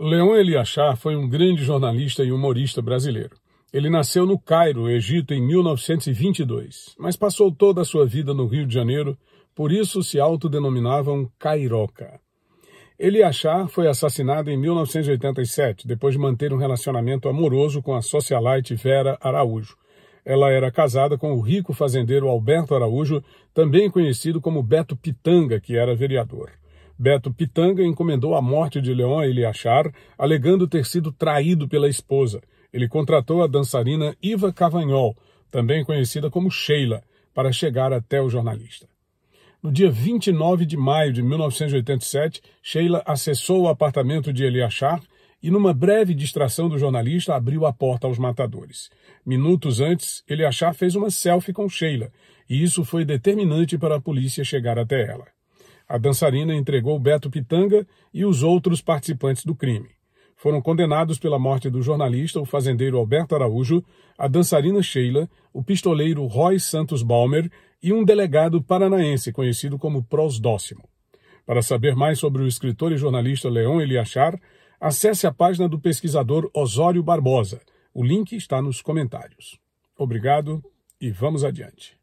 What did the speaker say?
Leon Eliachar foi um grande jornalista e humorista brasileiro. Ele nasceu no Cairo, Egito, em 1922, mas passou toda a sua vida no Rio de Janeiro, por isso se autodenominava um cairoca. Eliachar foi assassinado em 1987, depois de manter um relacionamento amoroso com a socialite Vera Araújo. Ela era casada com o rico fazendeiro Alberto Araújo, também conhecido como Beto Pitanga, que era vereador. Beto Pitanga encomendou a morte de Leon Eliachar, alegando ter sido traído pela esposa. Ele contratou a dançarina Iva Cavagnol, também conhecida como Sheila, para chegar até o jornalista. No dia 29 de maio de 1987, Sheila acessou o apartamento de Eliachar e, numa breve distração do jornalista, abriu a porta aos matadores. Minutos antes, Eliachar fez uma selfie com Sheila, e isso foi determinante para a polícia chegar até ela. A dançarina entregou Beto Pitanga e os outros participantes do crime. Foram condenados pela morte do jornalista, o fazendeiro Alberto Araújo, a dançarina Sheila, o pistoleiro Roy Santos Balmer e um delegado paranaense conhecido como Prosdóximo. Para saber mais sobre o escritor e jornalista Leon Eliachar, acesse a página do pesquisador Osório Barbosa. O link está nos comentários. Obrigado e vamos adiante.